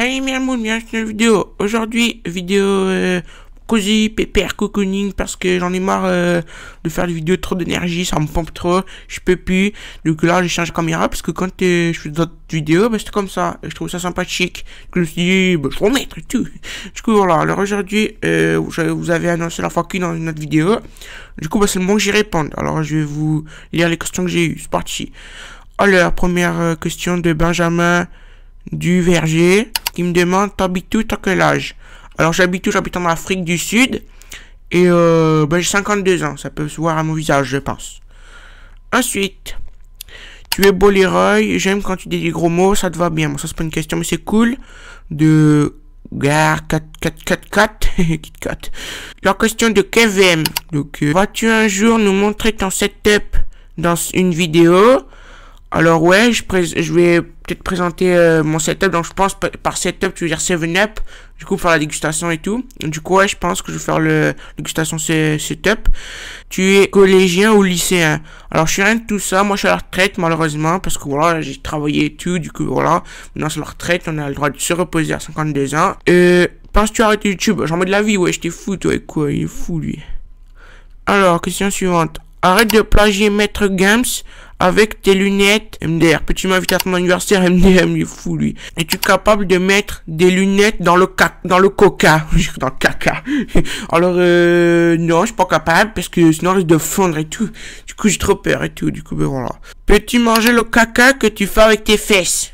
Salut bienvenue à une vidéo. Aujourd'hui, vidéo euh, cosy, pépère, cocooning, parce que j'en ai marre euh, de faire des vidéos trop d'énergie, ça me pompe trop, je peux plus. Donc là, j'ai changé caméra, parce que quand euh, je fais d'autres vidéos, c'est bah, c'est comme ça, et je trouve ça sympathique. Je me suis dit, bah, je vais remettre et tout. Du coup, voilà, alors aujourd'hui, euh, vous avez annoncé la fois qu'une dans une autre vidéo. Du coup, bah, c'est le moment que j'y réponde, Alors, je vais vous lire les questions que j'ai eu, c'est parti. Alors, première question de Benjamin du verger il me demande T'habites où, t'as quel âge Alors j'habite où J'habite en Afrique du Sud. Et euh, ben, j'ai 52 ans, ça peut se voir à mon visage, je pense. Ensuite, tu es beau j'aime quand tu dis des gros mots, ça te va bien. Bon, ça c'est pas une question, mais c'est cool. De Gare 4 La question de KVM. Donc, euh, vas-tu un jour nous montrer ton setup dans une vidéo alors ouais, je, je vais peut-être présenter euh, mon setup. Donc je pense par setup, tu veux dire 7-up. Du coup, faire la dégustation et tout. Du coup, ouais, je pense que je vais faire le dégustation setup. Tu es collégien ou lycéen Alors je suis rien de tout ça. Moi, je suis à la retraite malheureusement parce que voilà, j'ai travaillé et tout. Du coup, voilà. Maintenant, c'est la retraite. On a le droit de se reposer à 52 ans. Euh, penses-tu arrêter YouTube J'en mets de la vie, ouais. J'étais fou, toi. Quoi Il est fou, lui. Alors, question suivante. Arrête de plagier Maître Games avec tes lunettes MDR. peux tu m'inviter à ton anniversaire MDR, il est fou lui. Es-tu capable de mettre des lunettes dans le caca, dans le coca Dans le caca. Alors euh, non, je suis pas capable parce que sinon on risque de fondre et tout. Du coup j'ai trop peur et tout. Du coup ben voilà. Peux-tu manger le caca que tu fais avec tes fesses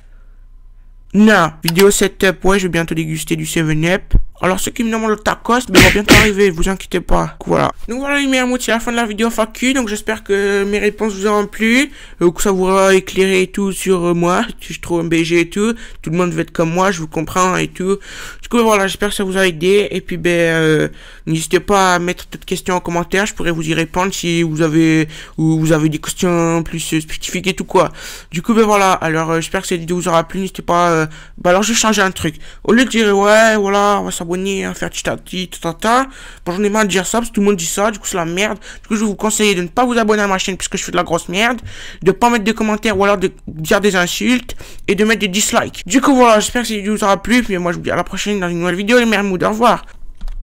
Non. Vidéo setup, ouais, je vais bientôt déguster du 7-Up. Alors ceux qui me demandent le tacos, ben, va bientôt arriver, vous inquiétez pas. Donc, voilà. Donc voilà les meilleurs c'est la fin de la vidéo FAQ. Donc j'espère que mes réponses vous auront plu, Ou euh, que ça vous aura éclairé et tout sur euh, moi. Si je trouve un BG et tout, tout le monde veut être comme moi, je vous comprends et tout. Du coup ben, voilà, j'espère que ça vous a aidé. Et puis ben euh, n'hésitez pas à mettre toutes questions en commentaire, je pourrais vous y répondre si vous avez ou vous avez des questions plus spécifiques et tout quoi. Du coup ben voilà, alors j'espère que cette vidéo vous aura plu, n'hésitez pas. bah alors je vais changer un truc. Au lieu de dire ouais voilà, on va s'abonner Hein, à faire titati, tata Bon, j'en ai marre de dire ça, parce que tout le monde dit ça, du coup, c'est la merde. Du coup, je vous conseille de ne pas vous abonner à ma chaîne, puisque je fais de la grosse merde, de pas mettre de commentaires, ou alors de dire des insultes, et de mettre des dislikes. Du coup, voilà, j'espère que cette vous aura plu, puis moi, je vous dis à la prochaine dans une nouvelle vidéo, les mermoudes, au revoir.